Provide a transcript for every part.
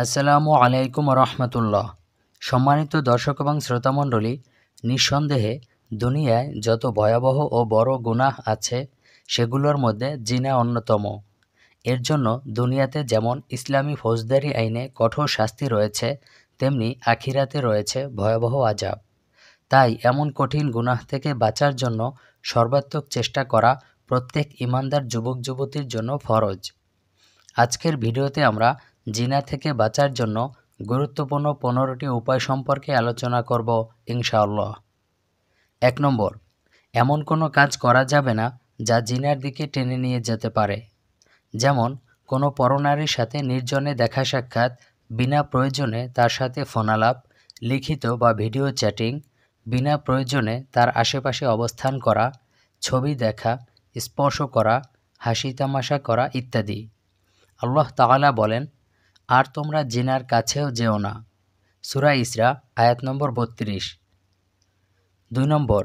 আসসালামু আলাইকুম রহমতুল্লাহ সম্মানিত দর্শক এবং শ্রোতামণ্ডলী নিঃসন্দেহে দুনিয়ায় যত ভয়াবহ ও বড় গুনাহ আছে সেগুলোর মধ্যে জিনা অন্যতম এর জন্য দুনিয়াতে যেমন ইসলামী ফৌজদারি আইনে কঠোর শাস্তি রয়েছে তেমনি আখিরাতে রয়েছে ভয়াবহ আজাব তাই এমন কঠিন গুনাহ থেকে বাঁচার জন্য সর্বাত্মক চেষ্টা করা প্রত্যেক ইমানদার যুবক যুবতীর জন্য ফরজ আজকের ভিডিওতে আমরা জিনা থেকে বাঁচার জন্য গুরুত্বপূর্ণ পনেরোটি উপায় সম্পর্কে আলোচনা করব ইনশাআল্লাহ এক নম্বর এমন কোনো কাজ করা যাবে না যা জিনার দিকে টেনে নিয়ে যেতে পারে যেমন কোনো পরনারীর সাথে নির্জনে দেখা সাক্ষাৎ বিনা প্রয়োজনে তার সাথে ফোনালাপ লিখিত বা ভিডিও চ্যাটিং বিনা প্রয়োজনে তার আশেপাশে অবস্থান করা ছবি দেখা স্পর্শ করা হাসি তামাশা করা ইত্যাদি আল্লাহ তাআলা বলেন আর তোমরা জিনার কাছেও যেও না সুরা ইসরা আয়াত নম্বর বত্রিশ দুই নম্বর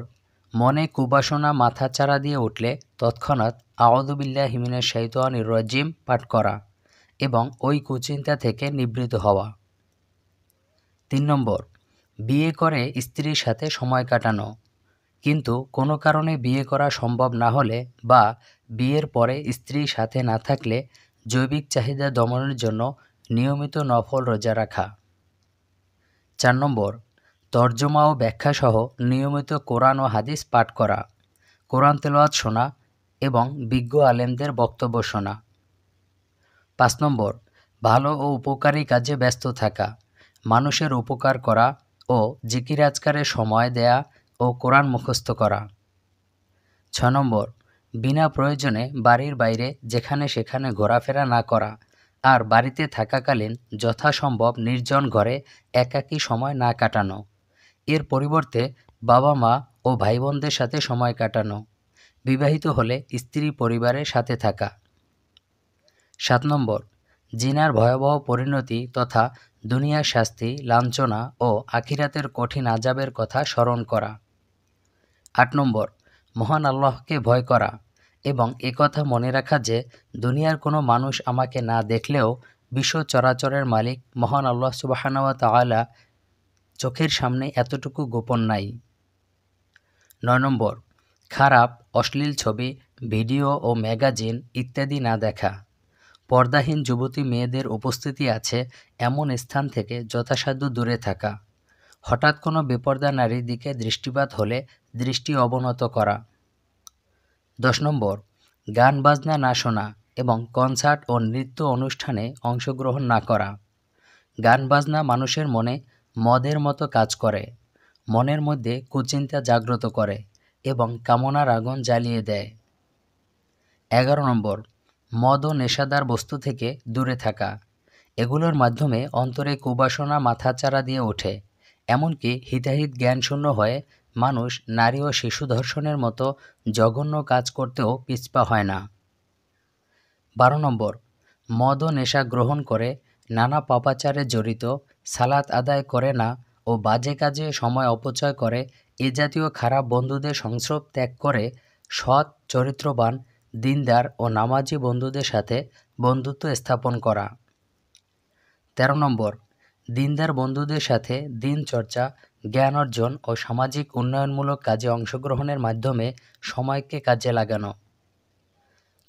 মনে কুবাসনা মাথাচাড়া দিয়ে উঠলে তৎক্ষণাৎ আওদুবিল্লা হিমিনের শৈতানির রজিম পাঠ করা এবং ওই কুচিন্তা থেকে নিবৃত হওয়া তিন নম্বর বিয়ে করে স্ত্রীর সাথে সময় কাটানো কিন্তু কোনো কারণে বিয়ে করা সম্ভব না হলে বা বিয়ের পরে স্ত্রীর সাথে না থাকলে জৈবিক চাহিদা দমনের জন্য নিয়মিত নফল রোজা রাখা চার নম্বর তর্জমা ও ব্যাখ্যাসহ নিয়মিত কোরআন ও হাদিস পাঠ করা কোরআন তেলাওয়াত শোনা এবং বিজ্ঞ আলেমদের বক্তব্য শোনা পাঁচ নম্বর ভালো ও উপকারী কাজে ব্যস্ত থাকা মানুষের উপকার করা ও জিকির আজকারে সময় দেয়া ও কোরআন মুখস্থ করা ছ নম্বর বিনা প্রয়োজনে বাড়ির বাইরে যেখানে সেখানে ঘোরাফেরা না করা আর বাড়িতে থাকাকালীন যথাসম্ভব নির্জন ঘরে একাকী সময় না কাটানো এর পরিবর্তে বাবা মা ও ভাই বোনদের সাথে সময় কাটানো বিবাহিত হলে স্ত্রী পরিবারের সাথে থাকা সাত নম্বর জিনার ভয়াবহ পরিণতি তথা দুনিয়ার শাস্তি লাঞ্ছনা ও আখিরাতের কঠিন আজাবের কথা স্মরণ করা আট নম্বর মহান আল্লাহকে ভয় করা এবং একথা মনে রাখা যে দুনিয়ার কোনো মানুষ আমাকে না দেখলেও বিশ্ব চরাচরের মালিক মহান আল্লাহ সুবাহানওয়া তালা চোখের সামনে এতটুকু গোপন নাই নয় নম্বর খারাপ অশ্লীল ছবি ভিডিও ও ম্যাগাজিন ইত্যাদি না দেখা পর্দাহীন যুবতী মেয়েদের উপস্থিতি আছে এমন স্থান থেকে যথাসাধ্য দূরে থাকা হঠাৎ কোনো বেপর্দা নারীর দিকে দৃষ্টিপাত হলে দৃষ্টি অবনত করা দশ নম্বর গান বাজনা না শোনা এবং কনসার্ট ও নৃত্য অনুষ্ঠানে অংশগ্রহণ না করা গান বাজনা মানুষের মনে মদের মতো কাজ করে মনের মধ্যে কুচিন্তা জাগ্রত করে এবং কামনার আগুন জ্বালিয়ে দেয় এগারো নম্বর মদ ও নেশাদার বস্তু থেকে দূরে থাকা এগুলোর মাধ্যমে অন্তরে কুবাসনা মাথাচাড়া দিয়ে ওঠে এমনকি হিতাহিত জ্ঞানশূন্য হয়ে মানুষ নারী ও শিশু ধর্ষণের মতো জঘন্য কাজ করতেও পিছপা হয় না বারো নম্বর মদ ও নেশা গ্রহণ করে নানা পাপাচারে জড়িত সালাত আদায় করে না ও বাজে কাজে সময় অপচয় করে এ জাতীয় খারাপ বন্ধুদের সংস্রব ত্যাগ করে সৎ চরিত্রবান দিনদার ও নামাজি বন্ধুদের সাথে বন্ধুত্ব স্থাপন করা তেরো নম্বর দিনদার বন্ধুদের সাথে দিন চর্চা জ্ঞান অর্জন ও সামাজিক উন্নয়নমূলক কাজে অংশগ্রহণের মাধ্যমে সময়কে কাজে লাগানো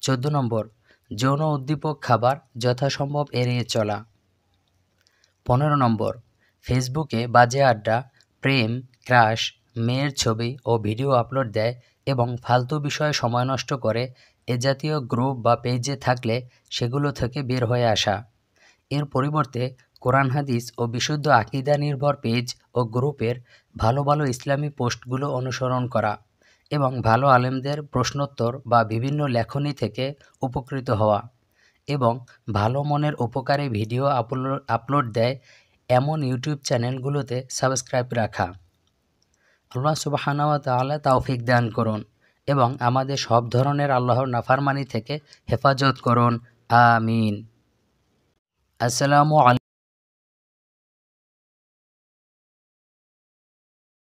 চোদ্দ নম্বর যৌন উদ্দীপক খাবার যথাসম্ভব এড়িয়ে চলা পনেরো নম্বর ফেসবুকে বাজে আড্ডা প্রেম ক্রাশ মেয়ের ছবি ও ভিডিও আপলোড দেয় এবং ফালতু বিষয়ে সময় নষ্ট করে এ জাতীয় গ্রুপ বা পেজে থাকলে সেগুলো থেকে বের হয়ে আসা এর পরিবর্তে কোরআন হাদিস ও বিশুদ্ধ আকিদা নির্ভর পেজ ও গ্রুপের ভালো ভালো ইসলামী পোস্টগুলো অনুসরণ করা এবং ভালো আলেমদের প্রশ্নোত্তর বা বিভিন্ন লেখনী থেকে উপকৃত হওয়া এবং ভালো মনের উপকারে ভিডিও আপলোড আপলোড দেয় এমন ইউটিউব চ্যানেলগুলোতে সাবস্ক্রাইব রাখা আল্লাহ সুবাহানাওয়া তাও তাওফিক দান করুন এবং আমাদের সব ধরনের আল্লাহর নাফারমানি থেকে হেফাজত করুন আমিন আসসালামু আলাইকুম